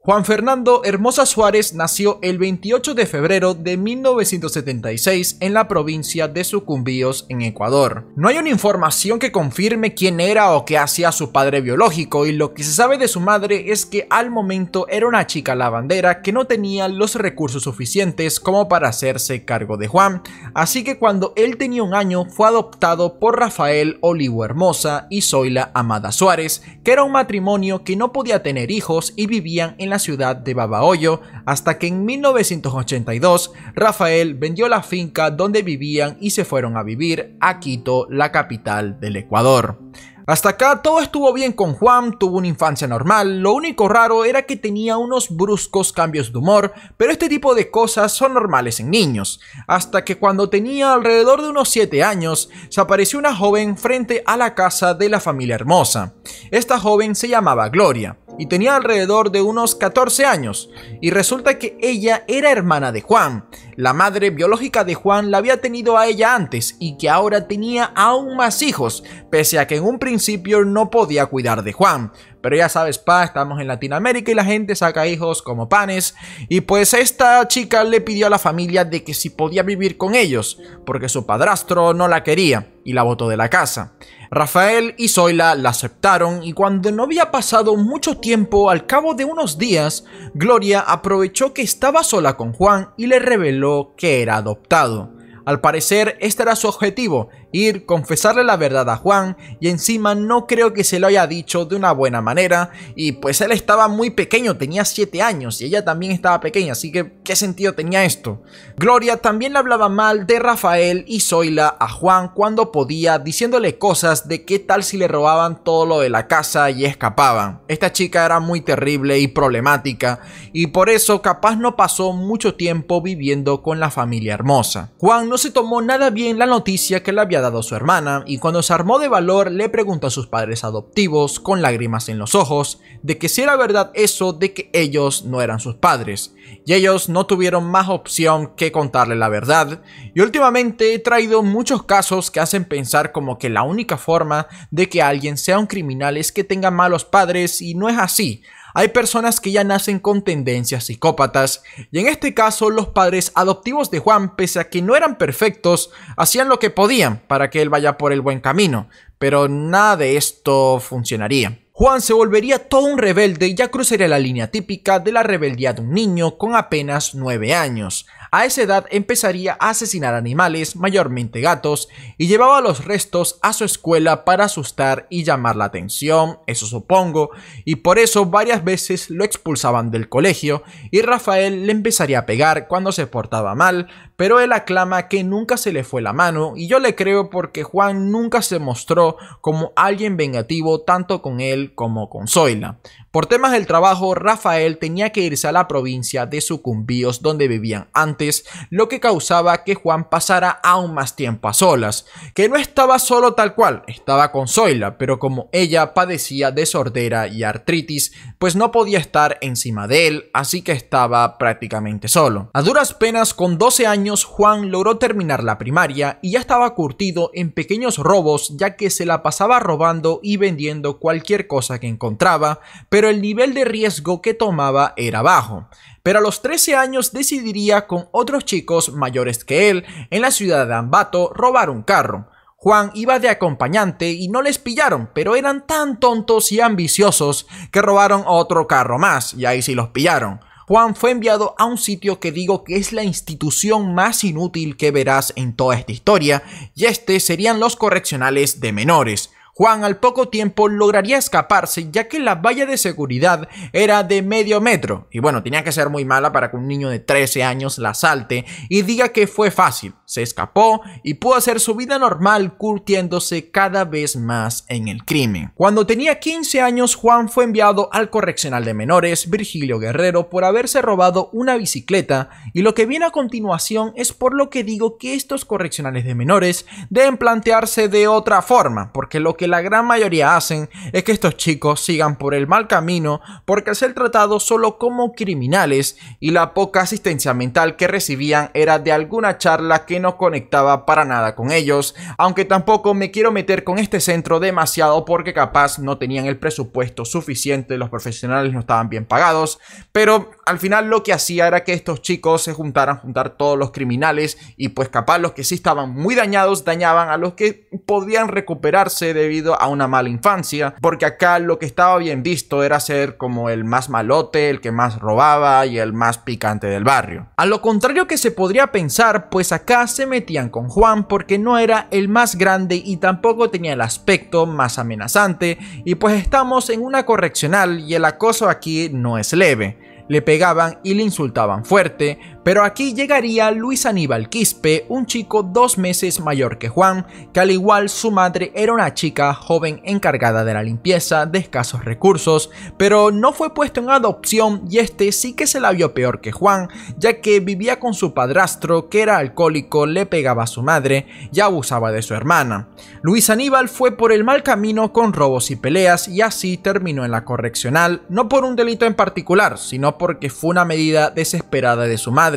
Juan Fernando Hermosa Suárez nació el 28 de febrero de 1976 en la provincia de Sucumbíos, en Ecuador. No hay una información que confirme quién era o qué hacía su padre biológico y lo que se sabe de su madre es que al momento era una chica lavandera que no tenía los recursos suficientes como para hacerse cargo de Juan, así que cuando él tenía un año fue adoptado por Rafael Olivo Hermosa y Zoila Amada Suárez, que era un matrimonio que no podía tener hijos y vivían en la ciudad de Babahoyo hasta que en 1982 Rafael vendió la finca donde vivían y se fueron a vivir a Quito, la capital del Ecuador. Hasta acá todo estuvo bien con Juan, tuvo una infancia normal, lo único raro era que tenía unos bruscos cambios de humor, pero este tipo de cosas son normales en niños, hasta que cuando tenía alrededor de unos 7 años, se apareció una joven frente a la casa de la familia hermosa. Esta joven se llamaba Gloria y tenía alrededor de unos 14 años, y resulta que ella era hermana de Juan. La madre biológica de Juan la había tenido a ella antes y que ahora tenía aún más hijos, pese a que en un principio no podía cuidar de Juan. Pero ya sabes, pa, estamos en Latinoamérica y la gente saca hijos como panes. Y pues esta chica le pidió a la familia de que si podía vivir con ellos, porque su padrastro no la quería y la botó de la casa. Rafael y Zoila la aceptaron y cuando no había pasado mucho tiempo, al cabo de unos días, Gloria aprovechó que estaba sola con Juan y le reveló que era adoptado. Al parecer, este era su objetivo, ir, confesarle la verdad a Juan y encima no creo que se lo haya dicho de una buena manera y pues él estaba muy pequeño, tenía 7 años y ella también estaba pequeña, así que ¿qué sentido tenía esto? Gloria también le hablaba mal de Rafael y Zoila a Juan cuando podía, diciéndole cosas de qué tal si le robaban todo lo de la casa y escapaban. Esta chica era muy terrible y problemática y por eso capaz no pasó mucho tiempo viviendo con la familia hermosa. Juan no se tomó nada bien la noticia que le había dado su hermana y cuando se armó de valor le preguntó a sus padres adoptivos, con lágrimas en los ojos, de que si era verdad eso de que ellos no eran sus padres, y ellos no tuvieron más opción que contarle la verdad, y últimamente he traído muchos casos que hacen pensar como que la única forma de que alguien sea un criminal es que tenga malos padres y no es así, hay personas que ya nacen con tendencias psicópatas, y en este caso los padres adoptivos de Juan, pese a que no eran perfectos, hacían lo que podían para que él vaya por el buen camino, pero nada de esto funcionaría. Juan se volvería todo un rebelde y ya cruzaría la línea típica de la rebeldía de un niño con apenas 9 años. A esa edad empezaría a asesinar animales, mayormente gatos, y llevaba los restos a su escuela para asustar y llamar la atención, eso supongo, y por eso varias veces lo expulsaban del colegio y Rafael le empezaría a pegar cuando se portaba mal, pero él aclama que nunca se le fue la mano y yo le creo porque Juan nunca se mostró como alguien vengativo tanto con él como con Zoila. Por temas del trabajo, Rafael tenía que irse a la provincia de Sucumbíos donde vivían antes, lo que causaba que Juan pasara aún más tiempo a solas, que no estaba solo tal cual, estaba con Zoila, pero como ella padecía de sordera y artritis, pues no podía estar encima de él, así que estaba prácticamente solo. A duras penas, con 12 años, Juan logró terminar la primaria y ya estaba curtido en pequeños robos, ya que se la pasaba robando y vendiendo cualquier cosa que encontraba, pero el nivel de riesgo que tomaba era bajo. Pero a los 13 años decidiría con otros chicos mayores que él en la ciudad de Ambato robar un carro. Juan iba de acompañante y no les pillaron, pero eran tan tontos y ambiciosos que robaron otro carro más, y ahí sí los pillaron. Juan fue enviado a un sitio que digo que es la institución más inútil que verás en toda esta historia, y este serían los correccionales de menores. Juan al poco tiempo lograría escaparse ya que la valla de seguridad era de medio metro y bueno, tenía que ser muy mala para que un niño de 13 años la salte y diga que fue fácil. Se escapó y pudo hacer su vida normal curtiéndose cada vez más en el crimen. Cuando tenía 15 años, Juan fue enviado al correccional de menores Virgilio Guerrero por haberse robado una bicicleta y lo que viene a continuación es por lo que digo que estos correccionales de menores deben plantearse de otra forma, porque lo que la gran mayoría hacen es que estos chicos sigan por el mal camino porque al ser tratados solo como criminales y la poca asistencia mental que recibían era de alguna charla que no conectaba para nada con ellos, aunque tampoco me quiero meter con este centro demasiado porque capaz no tenían el presupuesto suficiente, los profesionales no estaban bien pagados, pero al final lo que hacía era que estos chicos se juntaran, juntar todos los criminales y pues capaz los que sí estaban muy dañados dañaban a los que podían recuperarse debido a una mala infancia, porque acá lo que estaba bien visto era ser como el más malote, el que más robaba y el más picante del barrio. A lo contrario que se podría pensar, pues acá se metían con Juan porque no era el más grande y tampoco tenía el aspecto más amenazante y pues estamos en una correccional y el acoso aquí no es leve le pegaban y le insultaban fuerte, pero aquí llegaría Luis Aníbal Quispe, un chico dos meses mayor que Juan, que al igual su madre era una chica joven encargada de la limpieza de escasos recursos, pero no fue puesto en adopción y este sí que se la vio peor que Juan, ya que vivía con su padrastro que era alcohólico, le pegaba a su madre y abusaba de su hermana. Luis Aníbal fue por el mal camino con robos y peleas y así terminó en la correccional, no por un delito en particular, sino porque fue una medida desesperada de su madre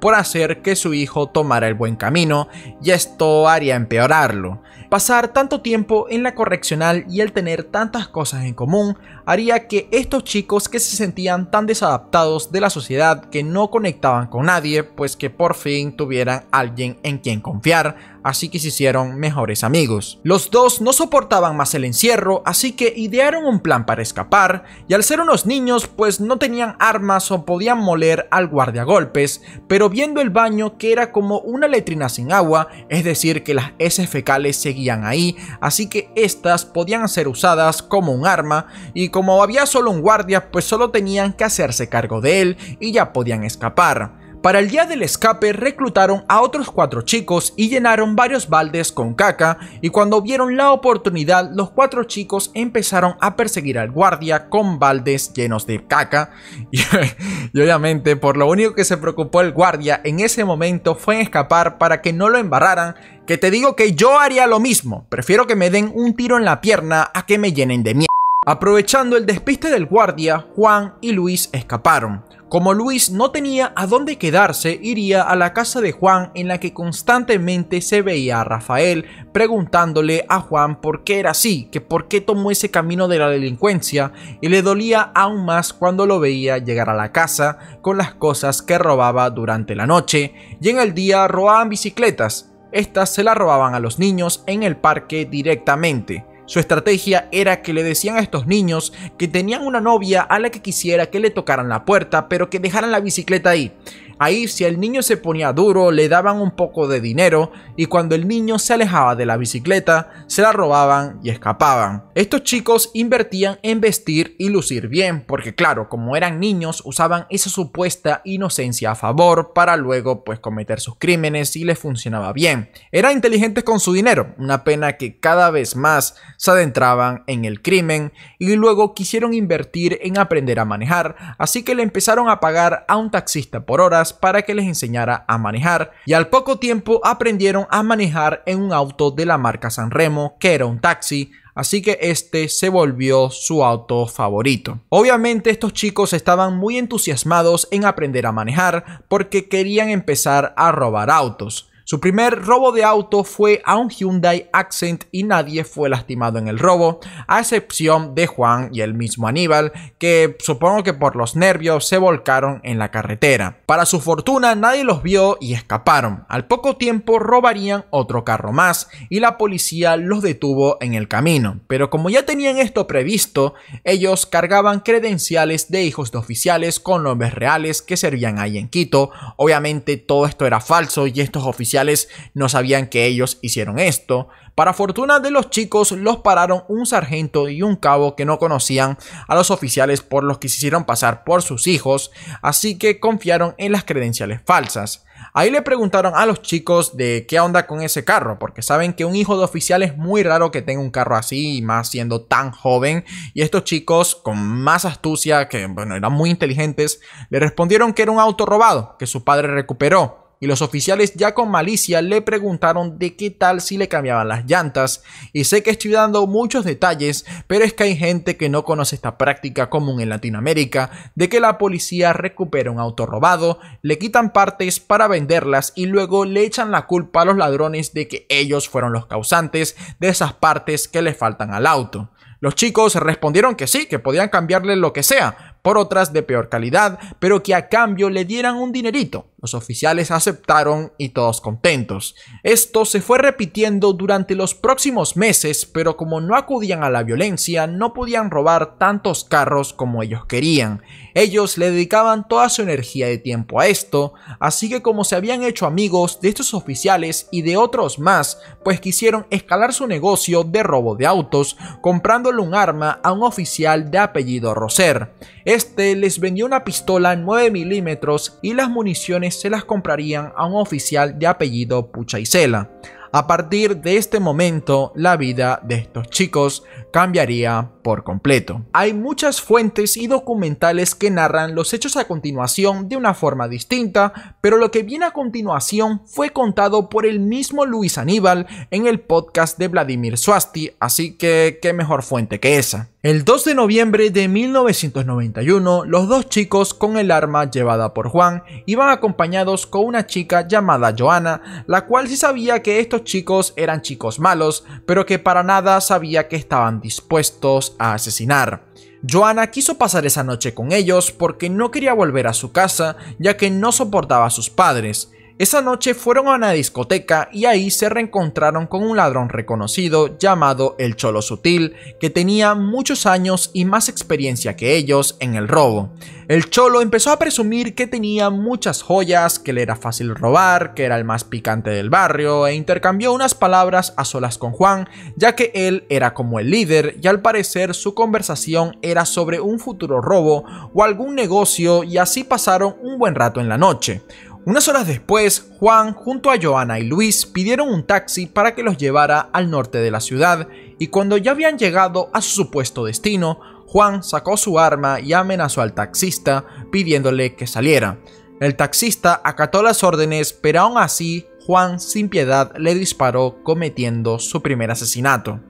por hacer que su hijo tomara el buen camino y esto haría empeorarlo. Pasar tanto tiempo en la correccional y el tener tantas cosas en común haría que estos chicos que se sentían tan desadaptados de la sociedad que no conectaban con nadie, pues que por fin tuvieran alguien en quien confiar, así que se hicieron mejores amigos. Los dos no soportaban más el encierro, así que idearon un plan para escapar, y al ser unos niños pues no tenían armas o podían moler al guardia golpes, pero viendo el baño que era como una letrina sin agua, es decir que las heces fecales se ahí, así que estas podían ser usadas como un arma y como había solo un guardia pues solo tenían que hacerse cargo de él y ya podían escapar. Para el día del escape reclutaron a otros cuatro chicos y llenaron varios baldes con caca y cuando vieron la oportunidad los cuatro chicos empezaron a perseguir al guardia con baldes llenos de caca y, y obviamente por lo único que se preocupó el guardia en ese momento fue en escapar para que no lo embarraran que te digo que yo haría lo mismo, prefiero que me den un tiro en la pierna a que me llenen de mierda. Aprovechando el despiste del guardia, Juan y Luis escaparon. Como Luis no tenía a dónde quedarse, iría a la casa de Juan en la que constantemente se veía a Rafael preguntándole a Juan por qué era así, que por qué tomó ese camino de la delincuencia y le dolía aún más cuando lo veía llegar a la casa con las cosas que robaba durante la noche y en el día robaban bicicletas, estas se las robaban a los niños en el parque directamente su estrategia era que le decían a estos niños que tenían una novia a la que quisiera que le tocaran la puerta, pero que dejaran la bicicleta ahí. Ahí si el niño se ponía duro, le daban un poco de dinero y cuando el niño se alejaba de la bicicleta, se la robaban y escapaban. Estos chicos invertían en vestir y lucir bien, porque claro, como eran niños, usaban esa supuesta inocencia a favor para luego pues cometer sus crímenes y les funcionaba bien. Eran inteligentes con su dinero, una pena que cada vez más se adentraban en el crimen y luego quisieron invertir en aprender a manejar, así que le empezaron a pagar a un taxista por hora para que les enseñara a manejar y al poco tiempo aprendieron a manejar en un auto de la marca San Remo que era un taxi así que este se volvió su auto favorito. Obviamente estos chicos estaban muy entusiasmados en aprender a manejar porque querían empezar a robar autos. Su primer robo de auto fue a un Hyundai Accent y nadie fue lastimado en el robo, a excepción de Juan y el mismo Aníbal, que supongo que por los nervios se volcaron en la carretera. Para su fortuna nadie los vio y escaparon. Al poco tiempo robarían otro carro más y la policía los detuvo en el camino. Pero como ya tenían esto previsto, ellos cargaban credenciales de hijos de oficiales con nombres reales que servían ahí en Quito. Obviamente todo esto era falso y estos oficiales no sabían que ellos hicieron esto. Para fortuna de los chicos, los pararon un sargento y un cabo que no conocían a los oficiales por los que se hicieron pasar por sus hijos, así que confiaron en las credenciales falsas. Ahí le preguntaron a los chicos de qué onda con ese carro, porque saben que un hijo de oficial es muy raro que tenga un carro así, y más siendo tan joven. Y estos chicos, con más astucia, que bueno, eran muy inteligentes, le respondieron que era un auto robado, que su padre recuperó y los oficiales ya con malicia le preguntaron de qué tal si le cambiaban las llantas. Y sé que estoy dando muchos detalles, pero es que hay gente que no conoce esta práctica común en Latinoamérica, de que la policía recupera un auto robado, le quitan partes para venderlas y luego le echan la culpa a los ladrones de que ellos fueron los causantes de esas partes que le faltan al auto. Los chicos respondieron que sí, que podían cambiarle lo que sea, por otras de peor calidad, pero que a cambio le dieran un dinerito, los oficiales aceptaron y todos contentos. Esto se fue repitiendo durante los próximos meses, pero como no acudían a la violencia, no podían robar tantos carros como ellos querían. Ellos le dedicaban toda su energía y tiempo a esto, así que como se habían hecho amigos de estos oficiales y de otros más, pues quisieron escalar su negocio de robo de autos, comprándole un arma a un oficial de apellido Roser. Este les vendió una pistola 9 milímetros y las municiones se las comprarían a un oficial de apellido Puchaisela, a partir de este momento, la vida de estos chicos cambiaría por completo. Hay muchas fuentes y documentales que narran los hechos a continuación de una forma distinta, pero lo que viene a continuación fue contado por el mismo Luis Aníbal en el podcast de Vladimir Swasti, así que qué mejor fuente que esa. El 2 de noviembre de 1991, los dos chicos con el arma llevada por Juan iban acompañados con una chica llamada Joana, la cual sí sabía que estos chicos eran chicos malos, pero que para nada sabía que estaban dispuestos a asesinar. Joana quiso pasar esa noche con ellos porque no quería volver a su casa ya que no soportaba a sus padres, esa noche fueron a una discoteca y ahí se reencontraron con un ladrón reconocido llamado el Cholo Sutil, que tenía muchos años y más experiencia que ellos en el robo. El Cholo empezó a presumir que tenía muchas joyas, que le era fácil robar, que era el más picante del barrio, e intercambió unas palabras a solas con Juan, ya que él era como el líder y al parecer su conversación era sobre un futuro robo o algún negocio y así pasaron un buen rato en la noche. Unas horas después, Juan junto a Joana y Luis pidieron un taxi para que los llevara al norte de la ciudad y cuando ya habían llegado a su supuesto destino, Juan sacó su arma y amenazó al taxista pidiéndole que saliera. El taxista acató las órdenes, pero aún así Juan sin piedad le disparó cometiendo su primer asesinato.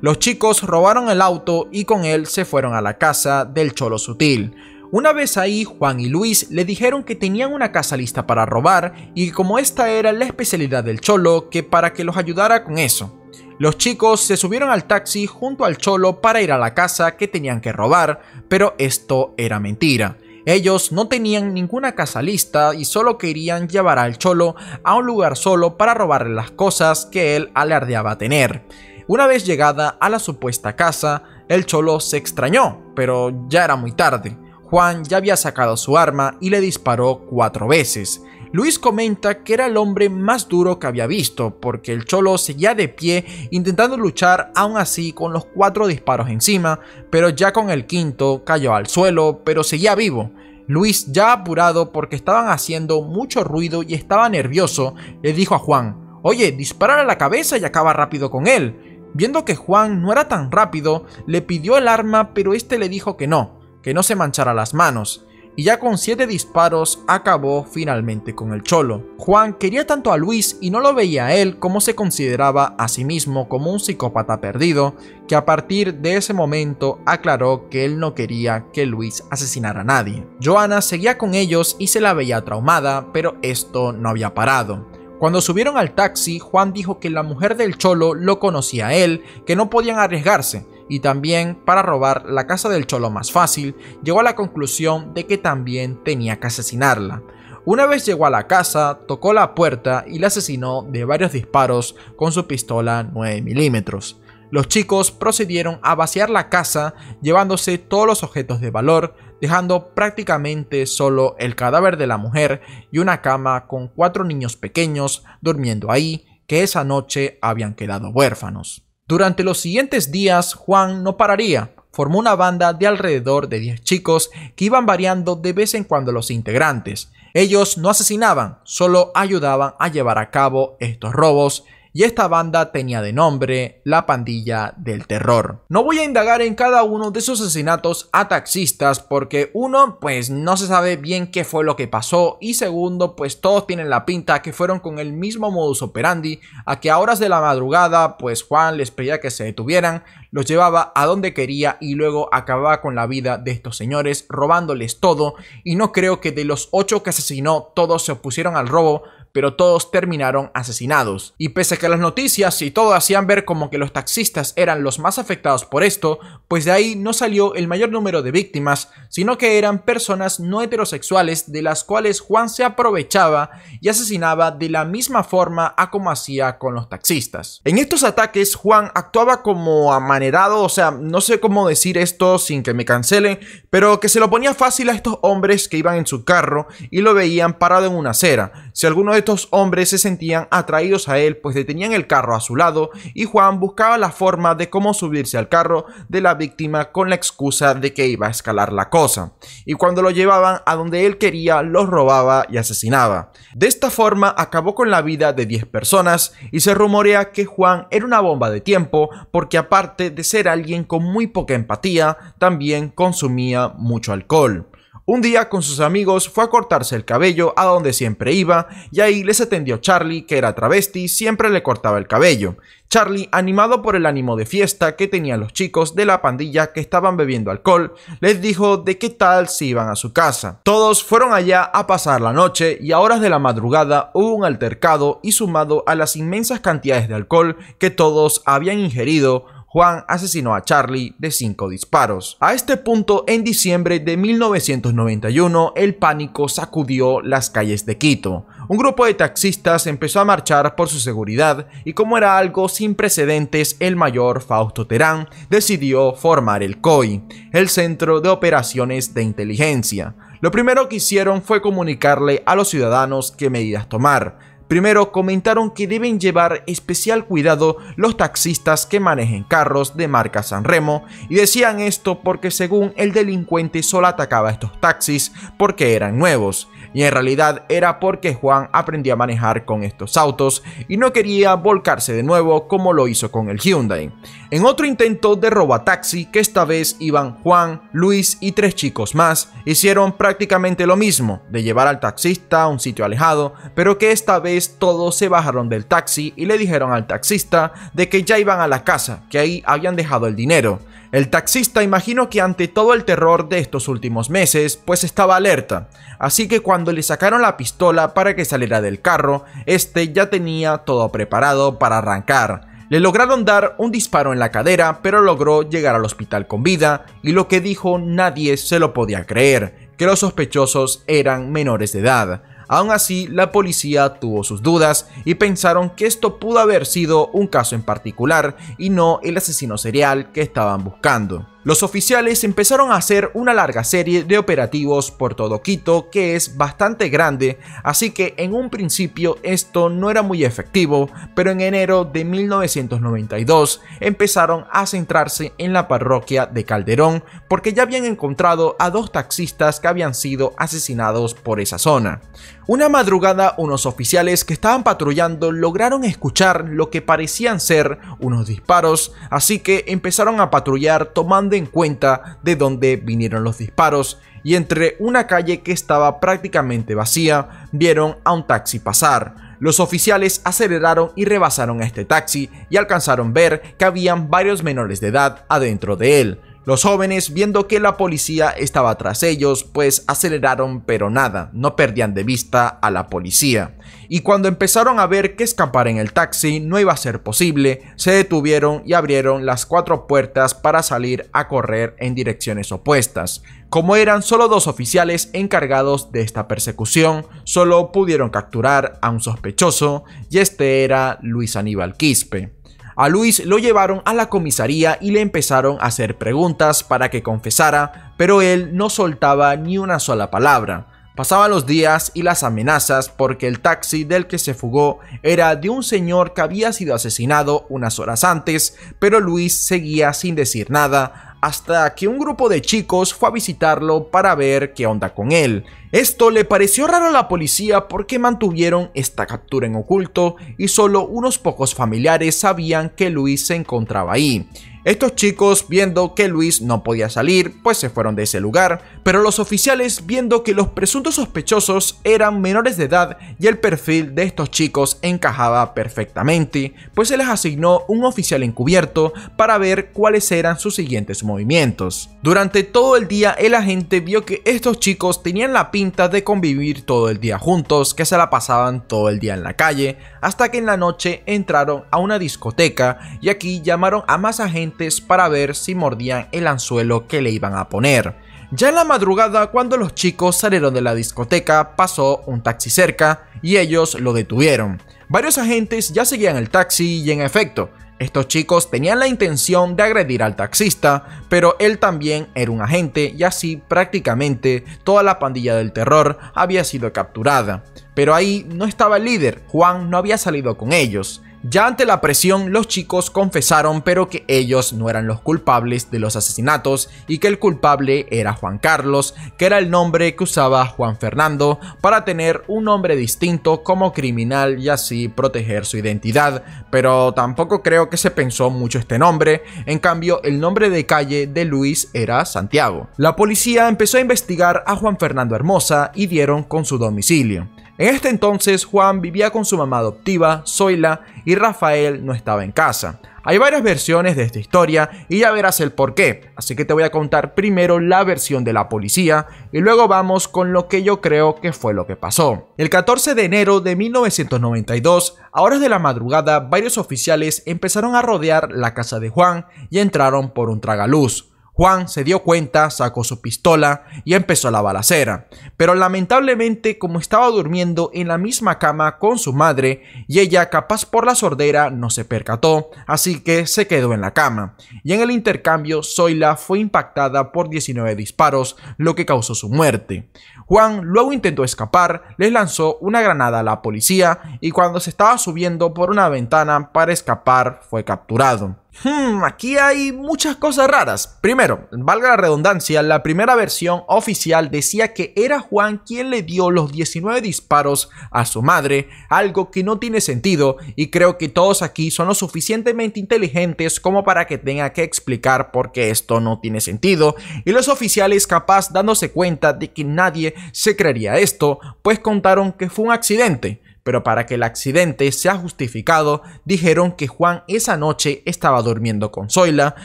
Los chicos robaron el auto y con él se fueron a la casa del Cholo Sutil. Una vez ahí, Juan y Luis le dijeron que tenían una casa lista para robar y como esta era la especialidad del cholo, que para que los ayudara con eso. Los chicos se subieron al taxi junto al cholo para ir a la casa que tenían que robar, pero esto era mentira. Ellos no tenían ninguna casa lista y solo querían llevar al cholo a un lugar solo para robarle las cosas que él alardeaba tener. Una vez llegada a la supuesta casa, el cholo se extrañó, pero ya era muy tarde. Juan ya había sacado su arma y le disparó cuatro veces. Luis comenta que era el hombre más duro que había visto, porque el cholo seguía de pie intentando luchar aún así con los cuatro disparos encima, pero ya con el quinto cayó al suelo, pero seguía vivo. Luis, ya apurado porque estaban haciendo mucho ruido y estaba nervioso, le dijo a Juan, oye, dispara a la cabeza y acaba rápido con él. Viendo que Juan no era tan rápido, le pidió el arma, pero este le dijo que no, que no se manchara las manos, y ya con siete disparos acabó finalmente con el Cholo. Juan quería tanto a Luis y no lo veía a él como se consideraba a sí mismo como un psicópata perdido, que a partir de ese momento aclaró que él no quería que Luis asesinara a nadie. Joana seguía con ellos y se la veía traumada, pero esto no había parado. Cuando subieron al taxi, Juan dijo que la mujer del Cholo lo conocía a él, que no podían arriesgarse, y también para robar la casa del cholo más fácil, llegó a la conclusión de que también tenía que asesinarla. Una vez llegó a la casa, tocó la puerta y la asesinó de varios disparos con su pistola 9 milímetros. Los chicos procedieron a vaciar la casa llevándose todos los objetos de valor, dejando prácticamente solo el cadáver de la mujer y una cama con cuatro niños pequeños durmiendo ahí que esa noche habían quedado huérfanos. Durante los siguientes días, Juan no pararía. Formó una banda de alrededor de 10 chicos que iban variando de vez en cuando los integrantes. Ellos no asesinaban, solo ayudaban a llevar a cabo estos robos y esta banda tenía de nombre la pandilla del terror. No voy a indagar en cada uno de esos asesinatos a taxistas porque uno pues no se sabe bien qué fue lo que pasó y segundo pues todos tienen la pinta que fueron con el mismo modus operandi a que a horas de la madrugada pues Juan les pedía que se detuvieran, los llevaba a donde quería y luego acababa con la vida de estos señores robándoles todo y no creo que de los ocho que asesinó todos se opusieron al robo pero todos terminaron asesinados. Y pese a que las noticias y todo hacían ver como que los taxistas eran los más afectados por esto, pues de ahí no salió el mayor número de víctimas, sino que eran personas no heterosexuales de las cuales Juan se aprovechaba y asesinaba de la misma forma a como hacía con los taxistas. En estos ataques Juan actuaba como amanerado, o sea, no sé cómo decir esto sin que me cancelen, pero que se lo ponía fácil a estos hombres que iban en su carro y lo veían parado en una acera si alguno de estos hombres se sentían atraídos a él, pues detenían el carro a su lado y Juan buscaba la forma de cómo subirse al carro de la víctima con la excusa de que iba a escalar la cosa. Y cuando lo llevaban a donde él quería, los robaba y asesinaba. De esta forma acabó con la vida de 10 personas y se rumorea que Juan era una bomba de tiempo porque aparte de ser alguien con muy poca empatía, también consumía mucho alcohol. Un día con sus amigos fue a cortarse el cabello a donde siempre iba y ahí les atendió Charlie, que era travesti, siempre le cortaba el cabello. Charlie, animado por el ánimo de fiesta que tenían los chicos de la pandilla que estaban bebiendo alcohol, les dijo de qué tal si iban a su casa. Todos fueron allá a pasar la noche y a horas de la madrugada hubo un altercado y sumado a las inmensas cantidades de alcohol que todos habían ingerido, Juan asesinó a Charlie de cinco disparos. A este punto, en diciembre de 1991, el pánico sacudió las calles de Quito. Un grupo de taxistas empezó a marchar por su seguridad y como era algo sin precedentes, el mayor Fausto Terán decidió formar el COI, el Centro de Operaciones de Inteligencia. Lo primero que hicieron fue comunicarle a los ciudadanos qué medidas tomar, Primero comentaron que deben llevar especial cuidado los taxistas que manejen carros de marca San Remo y decían esto porque según el delincuente solo atacaba estos taxis porque eran nuevos y en realidad era porque Juan aprendía a manejar con estos autos y no quería volcarse de nuevo como lo hizo con el Hyundai. En otro intento de taxi que esta vez iban Juan, Luis y tres chicos más, hicieron prácticamente lo mismo, de llevar al taxista a un sitio alejado, pero que esta vez todos se bajaron del taxi y le dijeron al taxista de que ya iban a la casa, que ahí habían dejado el dinero. El taxista imagino que ante todo el terror de estos últimos meses, pues estaba alerta, así que cuando le sacaron la pistola para que saliera del carro, este ya tenía todo preparado para arrancar. Le lograron dar un disparo en la cadera, pero logró llegar al hospital con vida, y lo que dijo nadie se lo podía creer, que los sospechosos eran menores de edad. Aún así, la policía tuvo sus dudas y pensaron que esto pudo haber sido un caso en particular y no el asesino serial que estaban buscando. Los oficiales empezaron a hacer una larga serie de operativos por todo Quito, que es bastante grande, así que en un principio esto no era muy efectivo, pero en enero de 1992 empezaron a centrarse en la parroquia de Calderón, porque ya habían encontrado a dos taxistas que habían sido asesinados por esa zona. Una madrugada unos oficiales que estaban patrullando lograron escuchar lo que parecían ser unos disparos, así que empezaron a patrullar tomando de en cuenta de dónde vinieron los disparos y entre una calle que estaba prácticamente vacía, vieron a un taxi pasar. Los oficiales aceleraron y rebasaron a este taxi y alcanzaron ver que habían varios menores de edad adentro de él. Los jóvenes, viendo que la policía estaba tras ellos, pues aceleraron pero nada, no perdían de vista a la policía. Y cuando empezaron a ver que escapar en el taxi no iba a ser posible, se detuvieron y abrieron las cuatro puertas para salir a correr en direcciones opuestas. Como eran solo dos oficiales encargados de esta persecución, solo pudieron capturar a un sospechoso y este era Luis Aníbal Quispe. A Luis lo llevaron a la comisaría y le empezaron a hacer preguntas para que confesara, pero él no soltaba ni una sola palabra. Pasaban los días y las amenazas porque el taxi del que se fugó era de un señor que había sido asesinado unas horas antes, pero Luis seguía sin decir nada hasta que un grupo de chicos fue a visitarlo para ver qué onda con él. Esto le pareció raro a la policía porque mantuvieron esta captura en oculto y solo unos pocos familiares sabían que Luis se encontraba ahí. Estos chicos, viendo que Luis no podía salir, pues se fueron de ese lugar, pero los oficiales, viendo que los presuntos sospechosos eran menores de edad y el perfil de estos chicos encajaba perfectamente, pues se les asignó un oficial encubierto para ver cuáles eran sus siguientes movimientos. Durante todo el día, el agente vio que estos chicos tenían la de convivir todo el día juntos, que se la pasaban todo el día en la calle, hasta que en la noche entraron a una discoteca y aquí llamaron a más agentes para ver si mordían el anzuelo que le iban a poner. Ya en la madrugada, cuando los chicos salieron de la discoteca, pasó un taxi cerca y ellos lo detuvieron. Varios agentes ya seguían el taxi y en efecto, estos chicos tenían la intención de agredir al taxista, pero él también era un agente y así prácticamente toda la pandilla del terror había sido capturada. Pero ahí no estaba el líder, Juan no había salido con ellos. Ya ante la presión, los chicos confesaron pero que ellos no eran los culpables de los asesinatos y que el culpable era Juan Carlos, que era el nombre que usaba Juan Fernando para tener un nombre distinto como criminal y así proteger su identidad, pero tampoco creo que se pensó mucho este nombre, en cambio el nombre de calle de Luis era Santiago. La policía empezó a investigar a Juan Fernando Hermosa y dieron con su domicilio. En este entonces, Juan vivía con su mamá adoptiva, Zoila, y Rafael no estaba en casa. Hay varias versiones de esta historia y ya verás el por qué, así que te voy a contar primero la versión de la policía y luego vamos con lo que yo creo que fue lo que pasó. El 14 de enero de 1992, a horas de la madrugada, varios oficiales empezaron a rodear la casa de Juan y entraron por un tragaluz. Juan se dio cuenta, sacó su pistola y empezó la balacera. Pero lamentablemente, como estaba durmiendo en la misma cama con su madre y ella, capaz por la sordera, no se percató, así que se quedó en la cama. Y en el intercambio, Zoila fue impactada por 19 disparos, lo que causó su muerte. Juan luego intentó escapar, les lanzó una granada a la policía y cuando se estaba subiendo por una ventana para escapar fue capturado. Hmm, aquí hay muchas cosas raras. Primero, valga la redundancia, la primera versión oficial decía que era Juan quien le dio los 19 disparos a su madre, algo que no tiene sentido y creo que todos aquí son lo suficientemente inteligentes como para que tenga que explicar por qué esto no tiene sentido y los oficiales capaz dándose cuenta de que nadie se creería esto, pues contaron que fue un accidente pero para que el accidente sea justificado, dijeron que Juan esa noche estaba durmiendo con Zoila,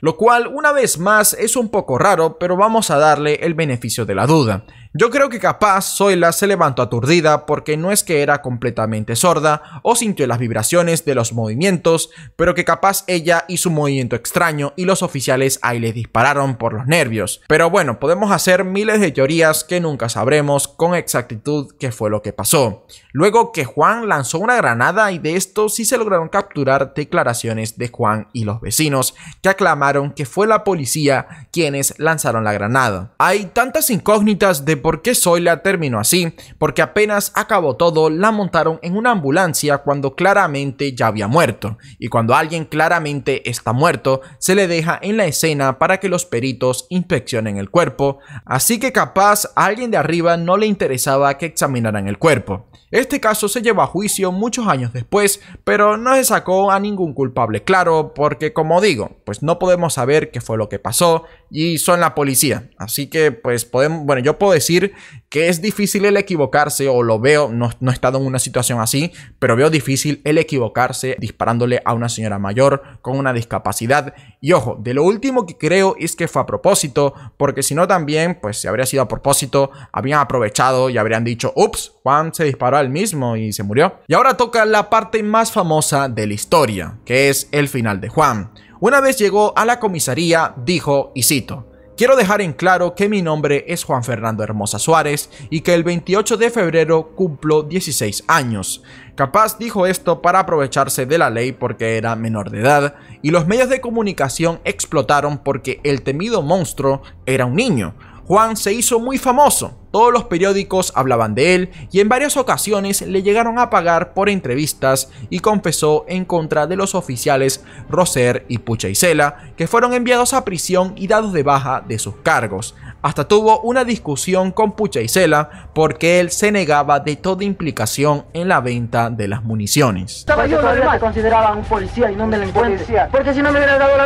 lo cual una vez más es un poco raro, pero vamos a darle el beneficio de la duda. Yo creo que capaz Zoila se levantó aturdida porque no es que era completamente sorda o sintió las vibraciones de los movimientos, pero que capaz ella hizo un movimiento extraño y los oficiales ahí le dispararon por los nervios. Pero bueno, podemos hacer miles de teorías que nunca sabremos con exactitud qué fue lo que pasó luego que Juan lanzó una granada y de esto sí se lograron capturar declaraciones de Juan y los vecinos, que aclamaron que fue la policía quienes lanzaron la granada. Hay tantas incógnitas de por qué Zoila terminó así, porque apenas acabó todo la montaron en una ambulancia cuando claramente ya había muerto, y cuando alguien claramente está muerto, se le deja en la escena para que los peritos inspeccionen el cuerpo, así que capaz a alguien de arriba no le interesaba que examinaran el cuerpo. Este caso se llevó a juicio muchos años después, pero no se sacó a ningún culpable claro, porque como digo, pues no podemos saber qué fue lo que pasó y son la policía. Así que pues podemos, bueno, yo puedo decir que es difícil el equivocarse o lo veo, no, he estado en una situación así, pero veo difícil el equivocarse disparándole a una señora mayor con una discapacidad. Y ojo, de lo último que creo es que fue a propósito, porque si no también, pues se habría sido a propósito, habían aprovechado y habrían dicho, ups, Juan se disparó al mismo y se murió. Y ahora toca la parte más famosa de la historia, que es el final de Juan. Una vez llegó a la comisaría, dijo, y cito, Quiero dejar en claro que mi nombre es Juan Fernando Hermosa Suárez y que el 28 de febrero cumplo 16 años. Capaz dijo esto para aprovecharse de la ley porque era menor de edad y los medios de comunicación explotaron porque el temido monstruo era un niño. Juan se hizo muy famoso, todos los periódicos hablaban de él y en varias ocasiones le llegaron a pagar por entrevistas y confesó en contra de los oficiales Roser y Puchaisela, que fueron enviados a prisión y dados de baja de sus cargos. Hasta tuvo una discusión con Pucha y Sela porque él se negaba de toda implicación en la venta de las municiones. Porque si no matado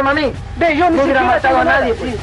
a nadie. Pues.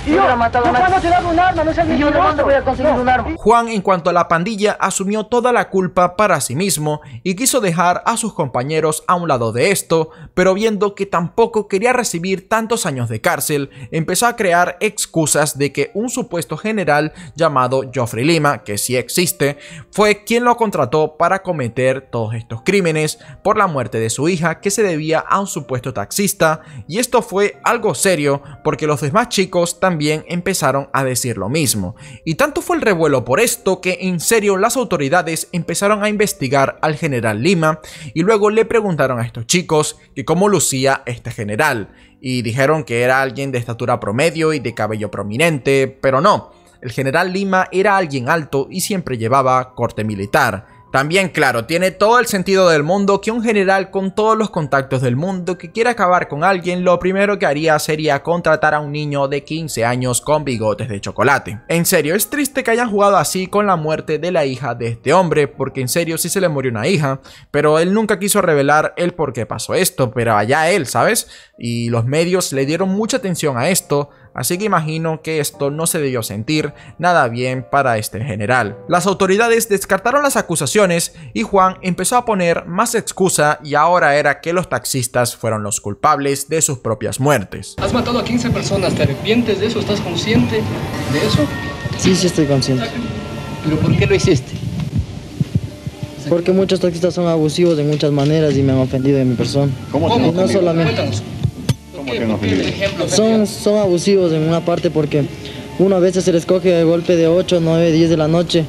no matado Juan, en cuanto a la pandilla, asumió toda la culpa para sí mismo y quiso dejar a sus compañeros a un lado de esto, pero viendo que tampoco quería recibir tantos años de cárcel, empezó a crear excusas de que un supuesto general llamado Joffrey Lima, que sí existe, fue quien lo contrató para cometer todos estos crímenes por la muerte de su hija que se debía a un supuesto taxista y esto fue algo serio porque los demás chicos también empezaron a decir lo mismo. Y tanto fue el revuelo por esto que en serio las autoridades empezaron a investigar al general Lima y luego le preguntaron a estos chicos que cómo lucía este general y dijeron que era alguien de estatura promedio y de cabello prominente, pero no, el general Lima era alguien alto y siempre llevaba corte militar. También, claro, tiene todo el sentido del mundo que un general con todos los contactos del mundo que quiera acabar con alguien, lo primero que haría sería contratar a un niño de 15 años con bigotes de chocolate. En serio, es triste que hayan jugado así con la muerte de la hija de este hombre, porque en serio sí se le murió una hija, pero él nunca quiso revelar el por qué pasó esto, pero allá él, ¿sabes? Y los medios le dieron mucha atención a esto, así que imagino que esto no se debió sentir nada bien para este general. Las autoridades descartaron las acusaciones y Juan empezó a poner más excusa y ahora era que los taxistas fueron los culpables de sus propias muertes. Has matado a 15 personas, ¿te arrepientes de eso? ¿Estás consciente de eso? Sí, sí estoy consciente. ¿Pero por qué lo hiciste? Porque muchos taxistas son abusivos de muchas maneras y me han ofendido de mi persona. ¿Cómo? ¿Cómo? No solamente... Son, son abusivos en una parte porque una vez se les coge de golpe de 8, 9, 10 de la noche.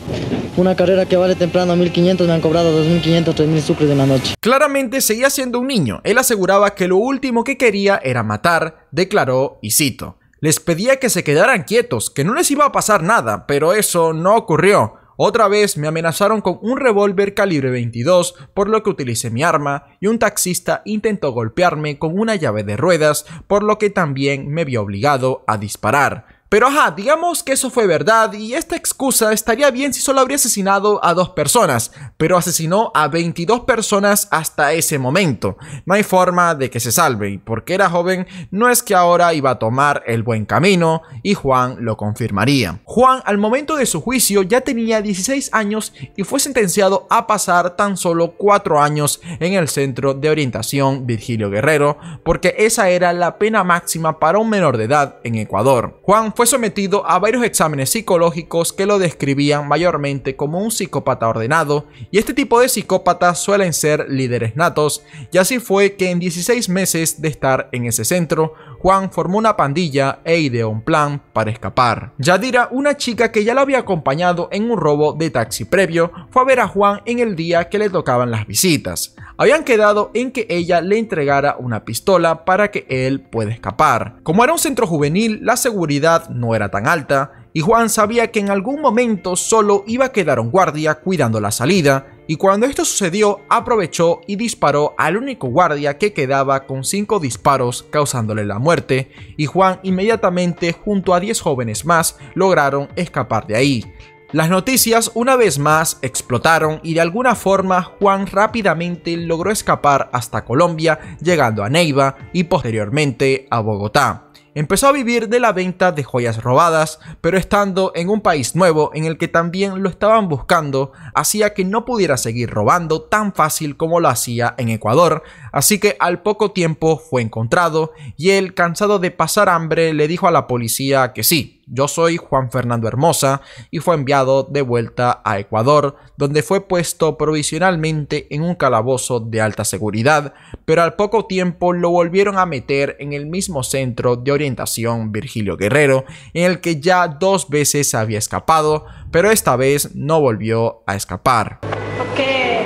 Una carrera que vale temprano 1.500 me han cobrado 2.500, 3.000 sucres de la noche. Claramente seguía siendo un niño. Él aseguraba que lo último que quería era matar, declaró y cito. Les pedía que se quedaran quietos, que no les iba a pasar nada, pero eso no ocurrió. Otra vez me amenazaron con un revólver calibre 22, por lo que utilicé mi arma, y un taxista intentó golpearme con una llave de ruedas, por lo que también me vio obligado a disparar. Pero ajá, digamos que eso fue verdad y esta excusa estaría bien si solo habría asesinado a dos personas, pero asesinó a 22 personas hasta ese momento. No hay forma de que se salve y porque era joven no es que ahora iba a tomar el buen camino y Juan lo confirmaría. Juan al momento de su juicio ya tenía 16 años y fue sentenciado a pasar tan solo 4 años en el centro de orientación Virgilio Guerrero porque esa era la pena máxima para un menor de edad en Ecuador. Juan fue sometido a varios exámenes psicológicos que lo describían mayormente como un psicópata ordenado, y este tipo de psicópatas suelen ser líderes natos, y así fue que en 16 meses de estar en ese centro, Juan formó una pandilla e ideó un plan para escapar. Yadira, una chica que ya lo había acompañado en un robo de taxi previo, fue a ver a Juan en el día que le tocaban las visitas habían quedado en que ella le entregara una pistola para que él pueda escapar. Como era un centro juvenil, la seguridad no era tan alta y Juan sabía que en algún momento solo iba a quedar un guardia cuidando la salida, y cuando esto sucedió aprovechó y disparó al único guardia que quedaba con 5 disparos causándole la muerte, y Juan inmediatamente junto a 10 jóvenes más lograron escapar de ahí. Las noticias una vez más explotaron y de alguna forma Juan rápidamente logró escapar hasta Colombia, llegando a Neiva y posteriormente a Bogotá. Empezó a vivir de la venta de joyas robadas, pero estando en un país nuevo en el que también lo estaban buscando, hacía que no pudiera seguir robando tan fácil como lo hacía en Ecuador, así que al poco tiempo fue encontrado y él, cansado de pasar hambre, le dijo a la policía que sí, yo soy Juan Fernando Hermosa y fue enviado de vuelta a Ecuador, donde fue puesto provisionalmente en un calabozo de alta seguridad, pero al poco tiempo lo volvieron a meter en el mismo centro de orientación Virgilio Guerrero, en el que ya dos veces había escapado, pero esta vez no volvió a escapar. ¿Por qué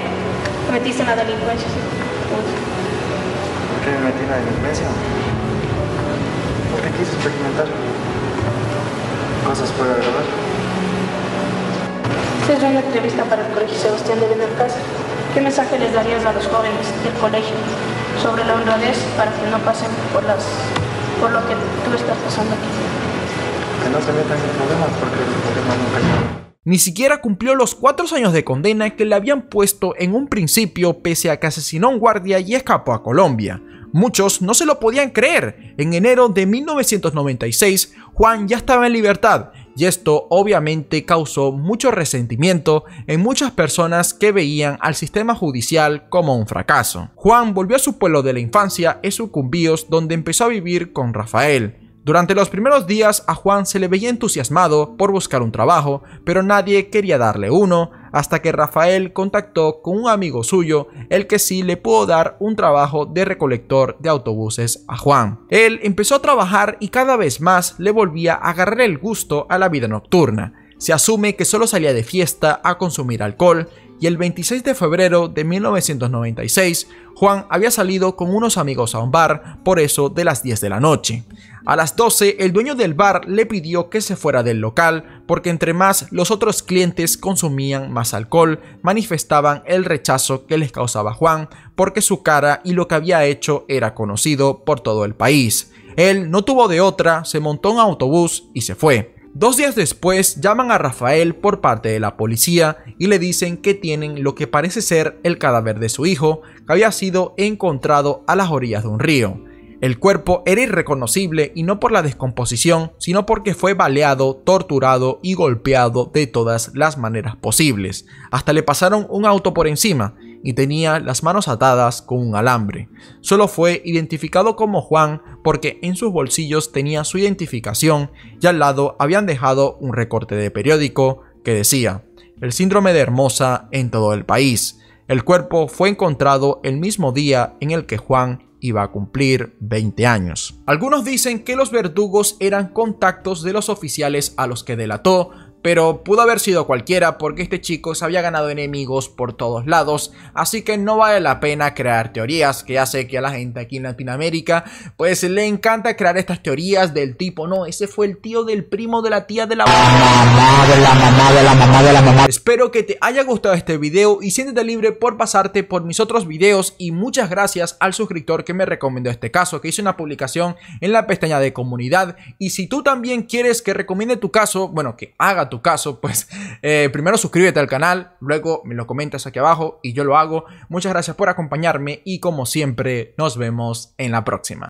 la delincuencia? ¿Por qué me en la delincuencia? qué quise experimentar se puede grabar. Será una entrevista para el Colegio Sebastián de Benalcázar. ¿Qué mensaje les darías a los jóvenes del colegio sobre la honradez para que no pasen por, las, por lo que tú estás pasando aquí? Que no se metan en problemas porque el problema nunca llega. Ni siquiera cumplió los cuatro años de condena que le habían puesto en un principio pese a que asesinó a un guardia y escapó a Colombia. Muchos no se lo podían creer. En enero de 1996 Juan ya estaba en libertad y esto obviamente causó mucho resentimiento en muchas personas que veían al sistema judicial como un fracaso. Juan volvió a su pueblo de la infancia, Sucumbíos donde empezó a vivir con Rafael. Durante los primeros días a Juan se le veía entusiasmado por buscar un trabajo, pero nadie quería darle uno, hasta que Rafael contactó con un amigo suyo, el que sí le pudo dar un trabajo de recolector de autobuses a Juan. Él empezó a trabajar y cada vez más le volvía a agarrar el gusto a la vida nocturna. Se asume que solo salía de fiesta a consumir alcohol y el 26 de febrero de 1996, Juan había salido con unos amigos a un bar, por eso de las 10 de la noche. A las 12, el dueño del bar le pidió que se fuera del local porque entre más los otros clientes consumían más alcohol, manifestaban el rechazo que les causaba Juan, porque su cara y lo que había hecho era conocido por todo el país. Él no tuvo de otra, se montó en autobús y se fue. Dos días después llaman a Rafael por parte de la policía y le dicen que tienen lo que parece ser el cadáver de su hijo, que había sido encontrado a las orillas de un río. El cuerpo era irreconocible y no por la descomposición, sino porque fue baleado, torturado y golpeado de todas las maneras posibles. Hasta le pasaron un auto por encima y tenía las manos atadas con un alambre. Solo fue identificado como Juan porque en sus bolsillos tenía su identificación y al lado habían dejado un recorte de periódico que decía, el síndrome de Hermosa en todo el país. El cuerpo fue encontrado el mismo día en el que Juan iba a cumplir 20 años. Algunos dicen que los verdugos eran contactos de los oficiales a los que delató, pero pudo haber sido cualquiera porque este chico se había ganado enemigos por todos lados, así que no vale la pena crear teorías, que ya sé que a la gente aquí en Latinoamérica pues le encanta crear estas teorías del tipo, no, ese fue el tío del primo de la tía de la mamá de la mamá de la mamá de la mamá. Espero que te haya gustado este video y siéntete libre por pasarte por mis otros videos y muchas gracias al suscriptor que me recomendó este caso, que hizo una publicación en la pestaña de comunidad y si tú también quieres que recomiende tu caso, bueno, que haga tu caso, pues eh, primero suscríbete al canal, luego me lo comentas aquí abajo y yo lo hago. Muchas gracias por acompañarme y como siempre nos vemos en la próxima.